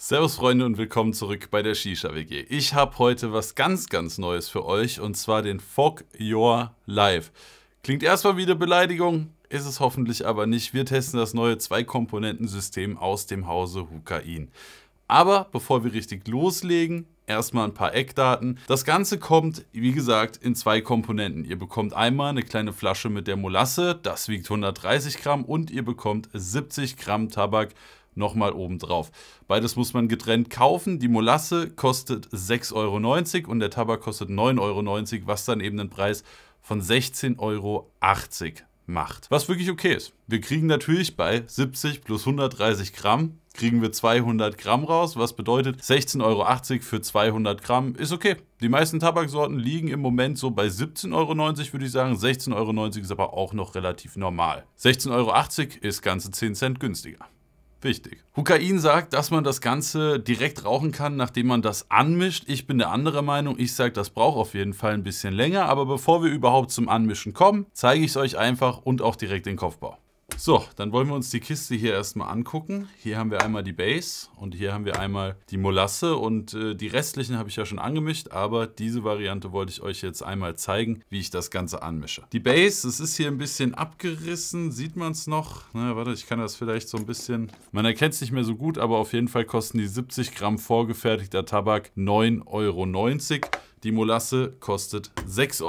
Servus Freunde und willkommen zurück bei der Shisha WG. Ich habe heute was ganz ganz Neues für euch und zwar den Fog Your Life. Klingt erstmal wieder Beleidigung, ist es hoffentlich aber nicht. Wir testen das neue Zwei-Komponenten-System aus dem Hause Hukain. Aber bevor wir richtig loslegen, erstmal ein paar Eckdaten. Das Ganze kommt, wie gesagt, in zwei Komponenten. Ihr bekommt einmal eine kleine Flasche mit der Molasse, das wiegt 130 Gramm und ihr bekommt 70 Gramm Tabak, nochmal obendrauf. Beides muss man getrennt kaufen. Die Molasse kostet 6,90 Euro und der Tabak kostet 9,90 Euro, was dann eben den Preis von 16,80 Euro macht. Was wirklich okay ist. Wir kriegen natürlich bei 70 plus 130 Gramm, kriegen wir 200 Gramm raus, was bedeutet 16,80 Euro für 200 Gramm ist okay. Die meisten Tabaksorten liegen im Moment so bei 17,90 Euro, würde ich sagen. 16,90 Euro ist aber auch noch relativ normal. 16,80 Euro ist ganze 10 Cent günstiger. Wichtig. Hukain sagt, dass man das Ganze direkt rauchen kann, nachdem man das anmischt. Ich bin der andere Meinung. Ich sage, das braucht auf jeden Fall ein bisschen länger. Aber bevor wir überhaupt zum Anmischen kommen, zeige ich es euch einfach und auch direkt den Kopfbau. So, dann wollen wir uns die Kiste hier erstmal angucken. Hier haben wir einmal die Base und hier haben wir einmal die Molasse und äh, die restlichen habe ich ja schon angemischt, aber diese Variante wollte ich euch jetzt einmal zeigen, wie ich das Ganze anmische. Die Base, es ist hier ein bisschen abgerissen, sieht man es noch? Na, warte, ich kann das vielleicht so ein bisschen... Man erkennt es nicht mehr so gut, aber auf jeden Fall kosten die 70 Gramm vorgefertigter Tabak 9,90 Euro. Die Molasse kostet 6,90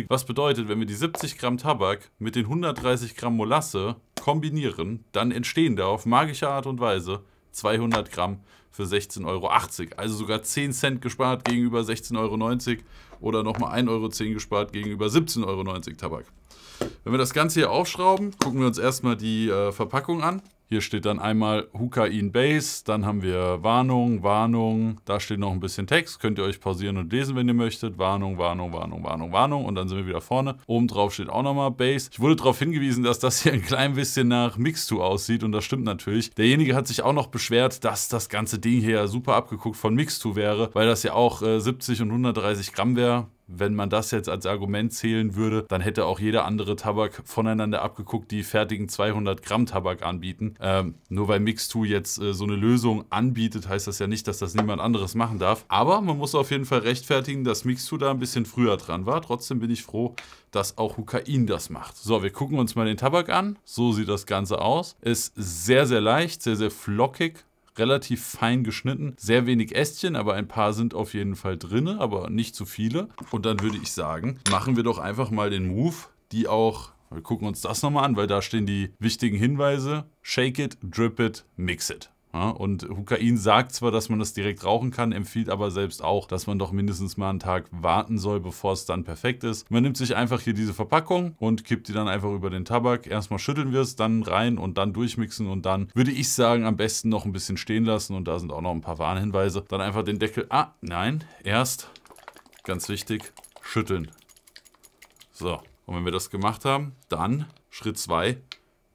Euro. Was bedeutet, wenn wir die 70 Gramm Tabak mit den 130 Gramm Molasse kombinieren, dann entstehen da auf magische Art und Weise 200 Gramm für 16,80 Euro. Also sogar 10 Cent gespart gegenüber 16,90 Euro oder nochmal 1,10 Euro gespart gegenüber 17,90 Euro Tabak. Wenn wir das Ganze hier aufschrauben, gucken wir uns erstmal die äh, Verpackung an. Hier steht dann einmal Hukain Base, dann haben wir Warnung, Warnung, da steht noch ein bisschen Text, könnt ihr euch pausieren und lesen, wenn ihr möchtet. Warnung, Warnung, Warnung, Warnung, Warnung und dann sind wir wieder vorne. Oben drauf steht auch nochmal Base. Ich wurde darauf hingewiesen, dass das hier ein klein bisschen nach mix aussieht und das stimmt natürlich. Derjenige hat sich auch noch beschwert, dass das ganze Ding hier super abgeguckt von mix wäre, weil das ja auch äh, 70 und 130 Gramm wäre. Wenn man das jetzt als Argument zählen würde, dann hätte auch jeder andere Tabak voneinander abgeguckt, die fertigen 200 Gramm Tabak anbieten. Ähm, nur weil mix jetzt äh, so eine Lösung anbietet, heißt das ja nicht, dass das niemand anderes machen darf. Aber man muss auf jeden Fall rechtfertigen, dass mix da ein bisschen früher dran war. Trotzdem bin ich froh, dass auch Hukain das macht. So, wir gucken uns mal den Tabak an. So sieht das Ganze aus. Ist sehr, sehr leicht, sehr, sehr flockig relativ fein geschnitten. Sehr wenig Ästchen, aber ein paar sind auf jeden Fall drin, aber nicht zu viele. Und dann würde ich sagen, machen wir doch einfach mal den Move, die auch... Wir gucken uns das nochmal an, weil da stehen die wichtigen Hinweise. Shake it, drip it, mix it. Ja, und Hukain sagt zwar, dass man das direkt rauchen kann, empfiehlt aber selbst auch, dass man doch mindestens mal einen Tag warten soll, bevor es dann perfekt ist. Man nimmt sich einfach hier diese Verpackung und kippt die dann einfach über den Tabak. Erstmal schütteln wir es, dann rein und dann durchmixen und dann würde ich sagen, am besten noch ein bisschen stehen lassen und da sind auch noch ein paar Warnhinweise. Dann einfach den Deckel, ah, nein, erst, ganz wichtig, schütteln. So, und wenn wir das gemacht haben, dann Schritt 2,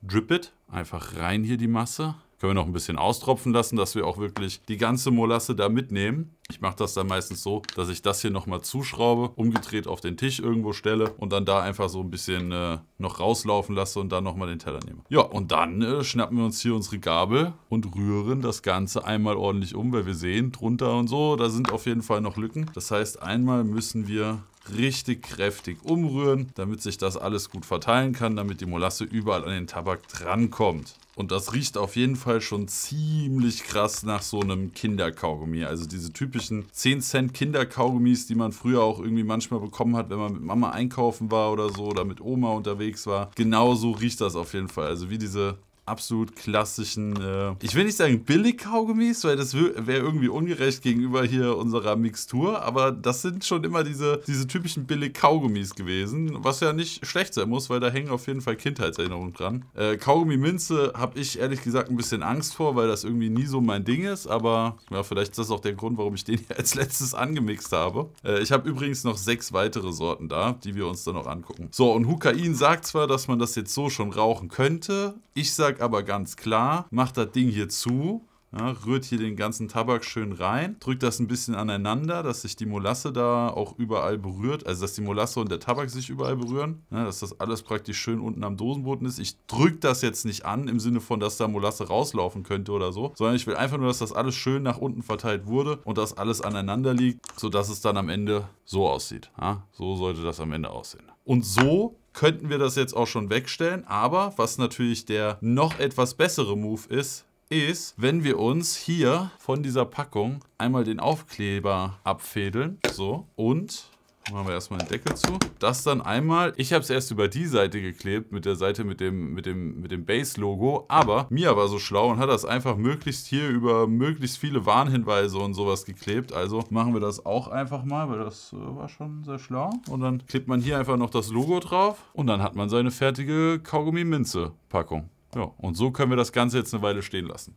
drip it, einfach rein hier die Masse können wir noch ein bisschen austropfen lassen, dass wir auch wirklich die ganze Molasse da mitnehmen. Ich mache das dann meistens so, dass ich das hier nochmal zuschraube, umgedreht auf den Tisch irgendwo stelle und dann da einfach so ein bisschen äh, noch rauslaufen lasse und dann nochmal den Teller nehme. Ja, und dann äh, schnappen wir uns hier unsere Gabel und rühren das Ganze einmal ordentlich um, weil wir sehen, drunter und so, da sind auf jeden Fall noch Lücken. Das heißt, einmal müssen wir richtig kräftig umrühren, damit sich das alles gut verteilen kann, damit die Molasse überall an den Tabak drankommt. Und das riecht auf jeden Fall schon ziemlich krass nach so einem Kinderkaugummi. Also diese typischen 10 Cent Kinderkaugummis, die man früher auch irgendwie manchmal bekommen hat, wenn man mit Mama einkaufen war oder so oder mit Oma unterwegs war. Genauso riecht das auf jeden Fall. Also wie diese absolut klassischen, äh, ich will nicht sagen Billig-Kaugummis, weil das wäre irgendwie ungerecht gegenüber hier unserer Mixtur, aber das sind schon immer diese, diese typischen Billig-Kaugummis gewesen, was ja nicht schlecht sein muss, weil da hängen auf jeden Fall Kindheitserinnerungen dran. Äh, Kaugummi-Minze habe ich ehrlich gesagt ein bisschen Angst vor, weil das irgendwie nie so mein Ding ist, aber ja, vielleicht ist das auch der Grund, warum ich den hier als letztes angemixt habe. Äh, ich habe übrigens noch sechs weitere Sorten da, die wir uns dann noch angucken. So, und Hukain sagt zwar, dass man das jetzt so schon rauchen könnte. Ich sage aber ganz klar, mach das Ding hier zu ja, rührt hier den ganzen Tabak schön rein, drückt das ein bisschen aneinander, dass sich die Molasse da auch überall berührt, also dass die Molasse und der Tabak sich überall berühren, ja, ne, dass das alles praktisch schön unten am Dosenboden ist. Ich drücke das jetzt nicht an im Sinne von, dass da Molasse rauslaufen könnte oder so, sondern ich will einfach nur, dass das alles schön nach unten verteilt wurde und dass alles aneinander liegt, sodass es dann am Ende so aussieht. Ja, so sollte das am Ende aussehen. Und so könnten wir das jetzt auch schon wegstellen, aber was natürlich der noch etwas bessere Move ist, ist, wenn wir uns hier von dieser Packung einmal den Aufkleber abfädeln. So, und Machen wir erstmal den Deckel zu. Das dann einmal. Ich habe es erst über die Seite geklebt, mit der Seite mit dem, mit dem, mit dem Base-Logo. Aber Mia war so schlau und hat das einfach möglichst hier über möglichst viele Warnhinweise und sowas geklebt. Also machen wir das auch einfach mal, weil das äh, war schon sehr schlau. Und dann klebt man hier einfach noch das Logo drauf und dann hat man seine fertige Kaugummi-Minze-Packung. Ja, und so können wir das Ganze jetzt eine Weile stehen lassen.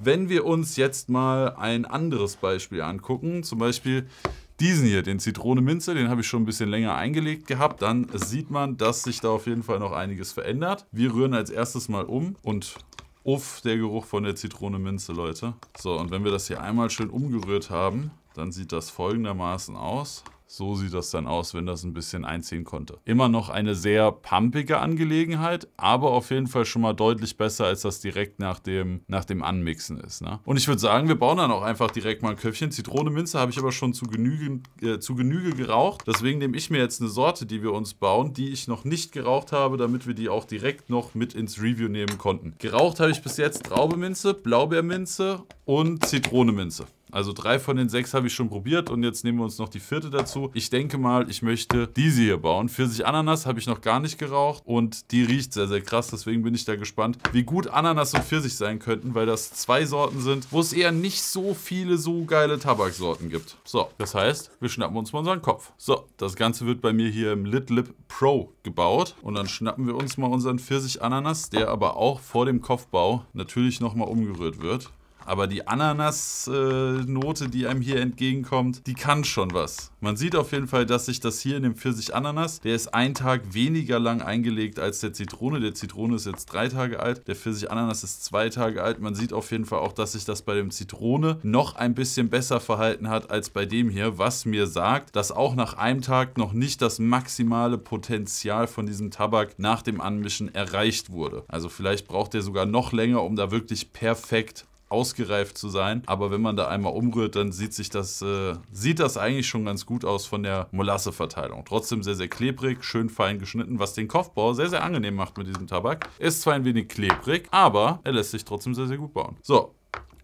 Wenn wir uns jetzt mal ein anderes Beispiel angucken, zum Beispiel diesen hier, den Zitrone Minze, den habe ich schon ein bisschen länger eingelegt gehabt, dann sieht man, dass sich da auf jeden Fall noch einiges verändert. Wir rühren als erstes mal um und uff, der Geruch von der Zitrone Minze, Leute. So, und wenn wir das hier einmal schön umgerührt haben, dann sieht das folgendermaßen aus. So sieht das dann aus, wenn das ein bisschen einziehen konnte. Immer noch eine sehr pumpige Angelegenheit, aber auf jeden Fall schon mal deutlich besser, als das direkt nach dem, nach dem Anmixen ist. Ne? Und ich würde sagen, wir bauen dann auch einfach direkt mal ein Köpfchen. Zitrone Minze habe ich aber schon zu Genüge, äh, zu Genüge geraucht. Deswegen nehme ich mir jetzt eine Sorte, die wir uns bauen, die ich noch nicht geraucht habe, damit wir die auch direkt noch mit ins Review nehmen konnten. Geraucht habe ich bis jetzt Traubeminze, Blaubeerminze und Zitrone Minze. Also drei von den sechs habe ich schon probiert und jetzt nehmen wir uns noch die vierte dazu. Ich denke mal, ich möchte diese hier bauen. Pfirsich-Ananas habe ich noch gar nicht geraucht und die riecht sehr, sehr krass. Deswegen bin ich da gespannt, wie gut Ananas und Pfirsich sein könnten, weil das zwei Sorten sind, wo es eher nicht so viele so geile Tabaksorten gibt. So, das heißt, wir schnappen uns mal unseren Kopf. So, das Ganze wird bei mir hier im Litlip Pro gebaut und dann schnappen wir uns mal unseren Pfirsich-Ananas, der aber auch vor dem Kopfbau natürlich nochmal umgerührt wird. Aber die Ananas-Note, äh, die einem hier entgegenkommt, die kann schon was. Man sieht auf jeden Fall, dass sich das hier in dem Pfirsich Ananas, der ist einen Tag weniger lang eingelegt als der Zitrone. Der Zitrone ist jetzt drei Tage alt, der Pfirsich Ananas ist zwei Tage alt. Man sieht auf jeden Fall auch, dass sich das bei dem Zitrone noch ein bisschen besser verhalten hat als bei dem hier, was mir sagt, dass auch nach einem Tag noch nicht das maximale Potenzial von diesem Tabak nach dem Anmischen erreicht wurde. Also vielleicht braucht er sogar noch länger, um da wirklich perfekt ausgereift zu sein. Aber wenn man da einmal umrührt, dann sieht sich das, äh, sieht das eigentlich schon ganz gut aus von der Molasseverteilung. Trotzdem sehr, sehr klebrig, schön fein geschnitten, was den Kopfbau sehr, sehr angenehm macht mit diesem Tabak. Ist zwar ein wenig klebrig, aber er lässt sich trotzdem sehr, sehr gut bauen. So,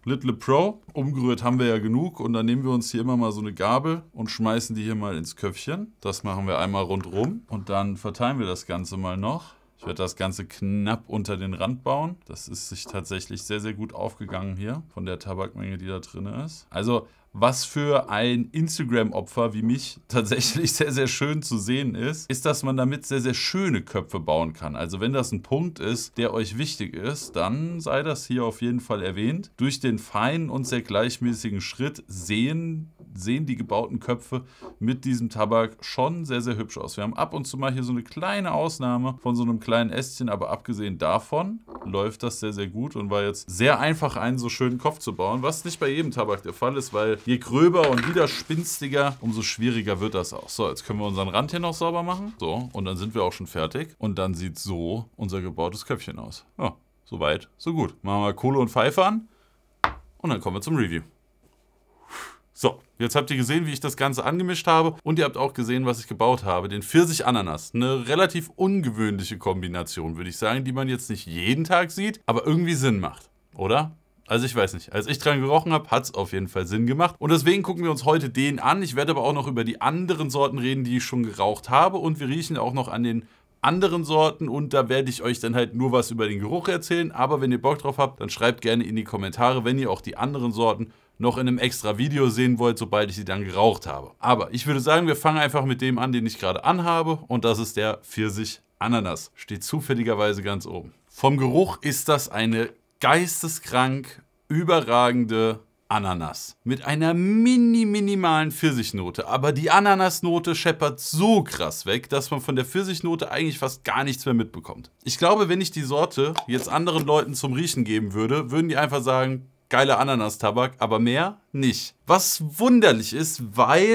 Little Pro. Umgerührt haben wir ja genug und dann nehmen wir uns hier immer mal so eine Gabel und schmeißen die hier mal ins Köpfchen. Das machen wir einmal rundrum und dann verteilen wir das Ganze mal noch. Ich werde das Ganze knapp unter den Rand bauen. Das ist sich tatsächlich sehr, sehr gut aufgegangen hier von der Tabakmenge, die da drin ist. Also was für ein Instagram-Opfer wie mich tatsächlich sehr, sehr schön zu sehen ist, ist, dass man damit sehr, sehr schöne Köpfe bauen kann. Also wenn das ein Punkt ist, der euch wichtig ist, dann sei das hier auf jeden Fall erwähnt. Durch den feinen und sehr gleichmäßigen Schritt sehen, sehen die gebauten Köpfe mit diesem Tabak schon sehr, sehr hübsch aus. Wir haben ab und zu mal hier so eine kleine Ausnahme von so einem kleinen Ästchen, aber abgesehen davon läuft das sehr, sehr gut und war jetzt sehr einfach, einen so schönen Kopf zu bauen, was nicht bei jedem Tabak der Fall ist, weil Je gröber und widerspinstiger, umso schwieriger wird das auch. So, jetzt können wir unseren Rand hier noch sauber machen. So, und dann sind wir auch schon fertig. Und dann sieht so unser gebautes Köpfchen aus. Ja, soweit, so gut. Machen wir Kohle und Pfeife an und dann kommen wir zum Review. So, jetzt habt ihr gesehen, wie ich das Ganze angemischt habe und ihr habt auch gesehen, was ich gebaut habe. Den Pfirsich-Ananas. Eine relativ ungewöhnliche Kombination, würde ich sagen, die man jetzt nicht jeden Tag sieht, aber irgendwie Sinn macht, oder? Also ich weiß nicht. Als ich dran gerochen habe, hat es auf jeden Fall Sinn gemacht. Und deswegen gucken wir uns heute den an. Ich werde aber auch noch über die anderen Sorten reden, die ich schon geraucht habe. Und wir riechen auch noch an den anderen Sorten und da werde ich euch dann halt nur was über den Geruch erzählen. Aber wenn ihr Bock drauf habt, dann schreibt gerne in die Kommentare, wenn ihr auch die anderen Sorten noch in einem extra Video sehen wollt, sobald ich sie dann geraucht habe. Aber ich würde sagen, wir fangen einfach mit dem an, den ich gerade anhabe und das ist der Pfirsich Ananas. Steht zufälligerweise ganz oben. Vom Geruch ist das eine geisteskrank überragende Ananas mit einer mini minimalen Pfirsichnote, aber die Ananasnote scheppert so krass weg, dass man von der Pfirsichnote eigentlich fast gar nichts mehr mitbekommt. Ich glaube, wenn ich die Sorte jetzt anderen Leuten zum Riechen geben würde, würden die einfach sagen, geiler Ananastabak, aber mehr nicht. Was wunderlich ist, weil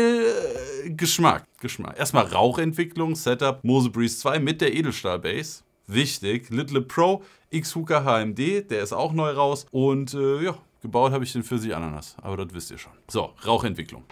äh, Geschmack, Geschmack. Erstmal Rauchentwicklung, Setup, Mose Breeze 2 mit der Edelstahl Base wichtig. Little Pro x Xuka HMD, der ist auch neu raus. Und äh, ja, gebaut habe ich den Pfirsich Ananas, aber das wisst ihr schon. So, Rauchentwicklung.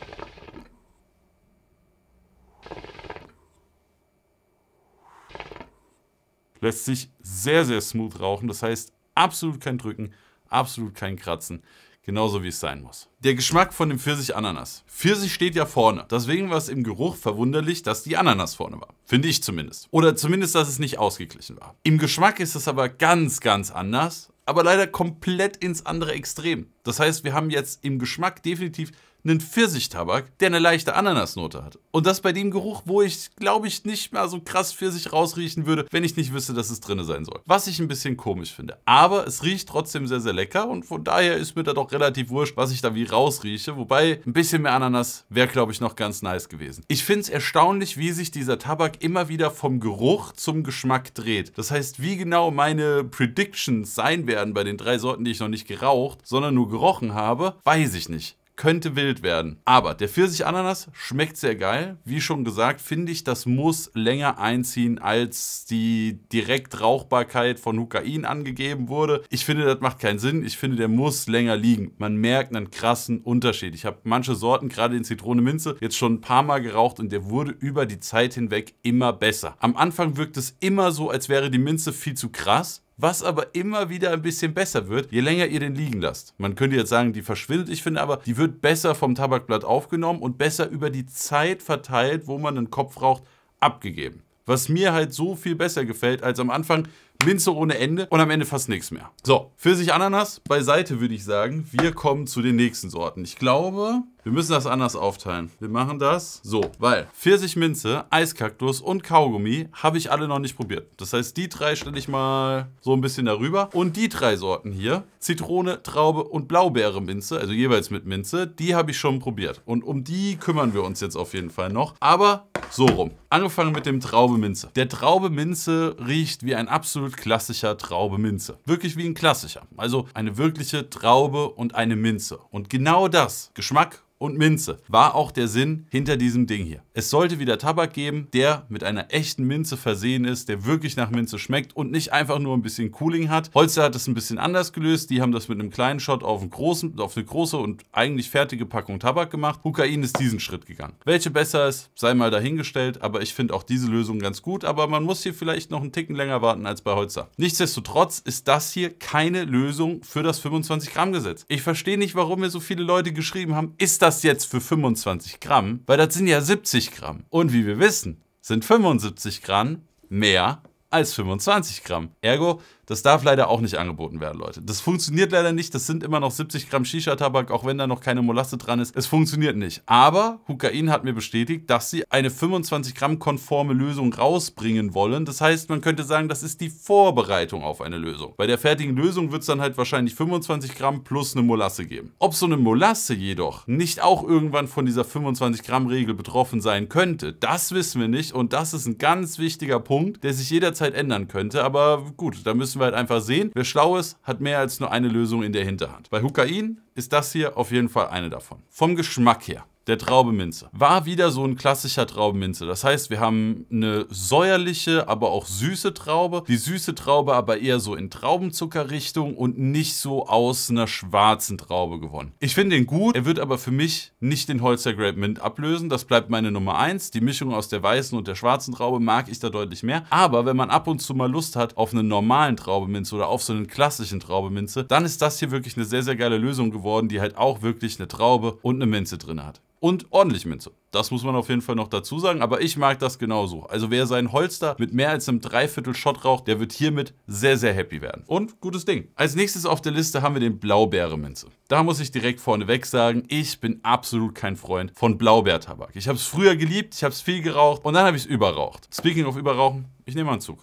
Lässt sich sehr, sehr smooth rauchen, das heißt absolut kein Drücken, absolut kein Kratzen. Genauso wie es sein muss. Der Geschmack von dem Pfirsich-Ananas. Pfirsich steht ja vorne. Deswegen war es im Geruch verwunderlich, dass die Ananas vorne war. Finde ich zumindest. Oder zumindest, dass es nicht ausgeglichen war. Im Geschmack ist es aber ganz, ganz anders. Aber leider komplett ins andere Extrem. Das heißt, wir haben jetzt im Geschmack definitiv einen Pfirsichtabak, der eine leichte Ananasnote hat. Und das bei dem Geruch, wo ich, glaube ich, nicht mehr so krass Pfirsich rausriechen würde, wenn ich nicht wüsste, dass es drin sein soll. Was ich ein bisschen komisch finde. Aber es riecht trotzdem sehr, sehr lecker und von daher ist mir da doch relativ wurscht, was ich da wie rausrieche. Wobei ein bisschen mehr Ananas wäre, glaube ich, noch ganz nice gewesen. Ich finde es erstaunlich, wie sich dieser Tabak immer wieder vom Geruch zum Geschmack dreht. Das heißt, wie genau meine Predictions sein werden bei den drei Sorten, die ich noch nicht geraucht, sondern nur gerochen habe, weiß ich nicht könnte wild werden. Aber der Pfirsich-Ananas schmeckt sehr geil. Wie schon gesagt, finde ich, das muss länger einziehen, als die Direktrauchbarkeit von Hukain angegeben wurde. Ich finde, das macht keinen Sinn. Ich finde, der muss länger liegen. Man merkt einen krassen Unterschied. Ich habe manche Sorten, gerade in Zitrone-Minze, jetzt schon ein paar Mal geraucht und der wurde über die Zeit hinweg immer besser. Am Anfang wirkt es immer so, als wäre die Minze viel zu krass was aber immer wieder ein bisschen besser wird, je länger ihr den liegen lasst. Man könnte jetzt sagen, die verschwindet, ich finde aber, die wird besser vom Tabakblatt aufgenommen und besser über die Zeit verteilt, wo man einen Kopf raucht, abgegeben was mir halt so viel besser gefällt als am Anfang. Minze ohne Ende und am Ende fast nichts mehr. So, Pfirsich Ananas beiseite würde ich sagen. Wir kommen zu den nächsten Sorten. Ich glaube, wir müssen das anders aufteilen. Wir machen das so, weil Pfirsich Minze, Eiskaktus und Kaugummi habe ich alle noch nicht probiert. Das heißt, die drei stelle ich mal so ein bisschen darüber. Und die drei Sorten hier, Zitrone, Traube und Blaubeere Minze, also jeweils mit Minze, die habe ich schon probiert. Und um die kümmern wir uns jetzt auf jeden Fall noch. Aber so rum. Angefangen mit dem Traube Minze. Der Traube Minze riecht wie ein absolut klassischer Traube Minze. Wirklich wie ein klassischer. Also eine wirkliche Traube und eine Minze. Und genau das, Geschmack und Minze war auch der Sinn hinter diesem Ding hier. Es sollte wieder Tabak geben, der mit einer echten Minze versehen ist, der wirklich nach Minze schmeckt und nicht einfach nur ein bisschen Cooling hat. Holster hat es ein bisschen anders gelöst. Die haben das mit einem kleinen Shot auf, einen großen, auf eine große und eigentlich fertige Packung Tabak gemacht. Hukain ist diesen Schritt gegangen. Welche besser ist, sei mal dahingestellt, aber ich finde auch diese Lösung ganz gut. Aber man muss hier vielleicht noch einen Ticken länger warten als bei Holzer. Nichtsdestotrotz ist das hier keine Lösung für das 25-Gramm-Gesetz. Ich verstehe nicht, warum mir so viele Leute geschrieben haben, ist das das jetzt für 25 Gramm? Weil das sind ja 70 Gramm. Und wie wir wissen, sind 75 Gramm mehr als 25 Gramm. Ergo, das darf leider auch nicht angeboten werden, Leute. Das funktioniert leider nicht. Das sind immer noch 70 Gramm Shisha-Tabak, auch wenn da noch keine Molasse dran ist. Es funktioniert nicht. Aber Hukain hat mir bestätigt, dass sie eine 25 Gramm konforme Lösung rausbringen wollen. Das heißt, man könnte sagen, das ist die Vorbereitung auf eine Lösung. Bei der fertigen Lösung wird es dann halt wahrscheinlich 25 Gramm plus eine Molasse geben. Ob so eine Molasse jedoch nicht auch irgendwann von dieser 25 Gramm Regel betroffen sein könnte, das wissen wir nicht. Und das ist ein ganz wichtiger Punkt, der sich jederzeit jederzeit ändern könnte. Aber gut, da müssen wir halt einfach sehen. Wer schlau ist, hat mehr als nur eine Lösung in der Hinterhand. Bei Hukain ist das hier auf jeden Fall eine davon. Vom Geschmack her der Traubeminze. War wieder so ein klassischer Traubeminze. Das heißt, wir haben eine säuerliche, aber auch süße Traube. Die süße Traube aber eher so in Traubenzuckerrichtung und nicht so aus einer schwarzen Traube gewonnen. Ich finde den gut. Er wird aber für mich nicht den Holster Grape Mint ablösen. Das bleibt meine Nummer 1. Die Mischung aus der weißen und der schwarzen Traube mag ich da deutlich mehr. Aber wenn man ab und zu mal Lust hat auf einen normalen Traubeminze oder auf so einen klassischen Traubeminze, dann ist das hier wirklich eine sehr, sehr geile Lösung geworden, die halt auch wirklich eine Traube und eine Minze drin hat und ordentlich Minze. Das muss man auf jeden Fall noch dazu sagen, aber ich mag das genauso. Also wer seinen Holster mit mehr als einem Dreiviertel Shot raucht, der wird hiermit sehr, sehr happy werden. Und gutes Ding. Als nächstes auf der Liste haben wir den Blaubeere-Minze. Da muss ich direkt vorneweg sagen, ich bin absolut kein Freund von Blaubeertabak. Ich habe es früher geliebt, ich habe es viel geraucht und dann habe ich es überraucht. Speaking of überrauchen, ich nehme mal einen Zug.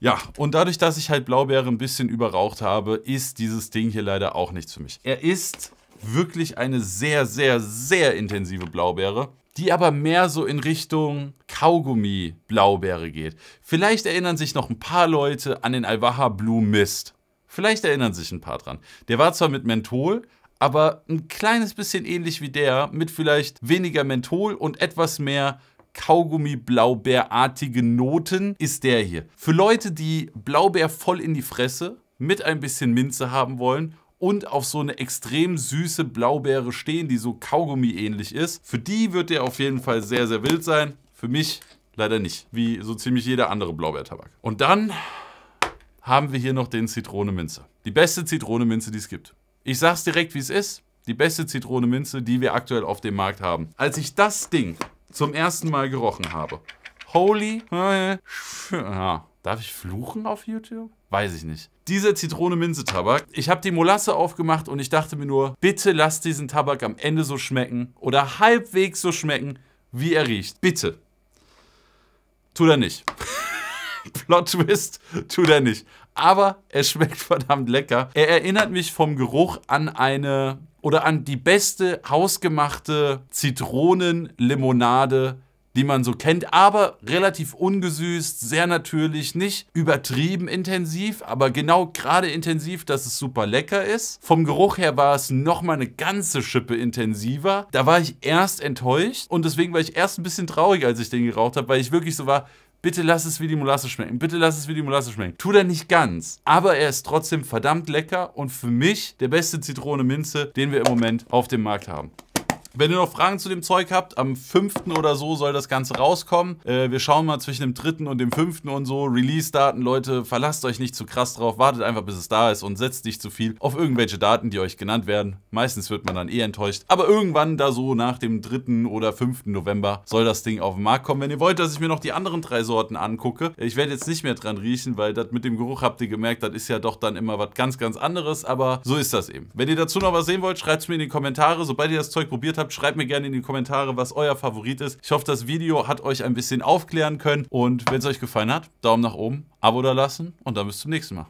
Ja, und dadurch, dass ich halt Blaubeere ein bisschen überraucht habe, ist dieses Ding hier leider auch nichts für mich. Er ist wirklich eine sehr, sehr, sehr intensive Blaubeere, die aber mehr so in Richtung Kaugummi-Blaubeere geht. Vielleicht erinnern sich noch ein paar Leute an den Alvaha Blue Mist. Vielleicht erinnern sich ein paar dran. Der war zwar mit Menthol, aber ein kleines bisschen ähnlich wie der, mit vielleicht weniger Menthol und etwas mehr Kaugummi-Blaubeerartige Noten ist der hier. Für Leute, die Blaubeer voll in die Fresse mit ein bisschen Minze haben wollen und auf so eine extrem süße Blaubeere stehen, die so Kaugummi-ähnlich ist, für die wird der auf jeden Fall sehr, sehr wild sein. Für mich leider nicht, wie so ziemlich jeder andere Blaubeertabak. Und dann haben wir hier noch den Zitrone-Minze. Die beste Zitrone-Minze, die es gibt. Ich sag's direkt, wie es ist. Die beste Zitrone-Minze, die wir aktuell auf dem Markt haben. Als ich das Ding zum ersten Mal gerochen habe. Holy. Ja. Darf ich fluchen auf YouTube? Weiß ich nicht. Dieser Zitrone-Minze-Tabak, ich habe die Molasse aufgemacht und ich dachte mir nur, bitte lasst diesen Tabak am Ende so schmecken oder halbwegs so schmecken, wie er riecht. Bitte. Tut er nicht. Plot Twist, tut er nicht aber er schmeckt verdammt lecker. Er erinnert mich vom Geruch an eine oder an die beste hausgemachte Zitronenlimonade die man so kennt, aber relativ ungesüßt, sehr natürlich, nicht übertrieben intensiv, aber genau gerade intensiv, dass es super lecker ist. Vom Geruch her war es nochmal eine ganze Schippe intensiver. Da war ich erst enttäuscht und deswegen war ich erst ein bisschen traurig, als ich den geraucht habe, weil ich wirklich so war, Bitte lass es wie die Molasse schmecken. Bitte lass es wie die Molasse schmecken. Tut er nicht ganz, aber er ist trotzdem verdammt lecker und für mich der beste Zitrone Minze, den wir im Moment auf dem Markt haben. Wenn ihr noch Fragen zu dem Zeug habt, am 5. oder so soll das Ganze rauskommen. Äh, wir schauen mal zwischen dem 3. und dem 5. und so. Release-Daten, Leute, verlasst euch nicht zu krass drauf. Wartet einfach, bis es da ist und setzt nicht zu viel auf irgendwelche Daten, die euch genannt werden. Meistens wird man dann eh enttäuscht. Aber irgendwann da so nach dem 3. oder 5. November soll das Ding auf den Markt kommen. Wenn ihr wollt, dass ich mir noch die anderen drei Sorten angucke, ich werde jetzt nicht mehr dran riechen, weil das mit dem Geruch habt ihr gemerkt, das ist ja doch dann immer was ganz, ganz anderes. Aber so ist das eben. Wenn ihr dazu noch was sehen wollt, schreibt es mir in die Kommentare. Sobald ihr das Zeug probiert habt, habt. Schreibt mir gerne in die Kommentare, was euer Favorit ist. Ich hoffe, das Video hat euch ein bisschen aufklären können. Und wenn es euch gefallen hat, Daumen nach oben, Abo da lassen und dann bis zum nächsten Mal.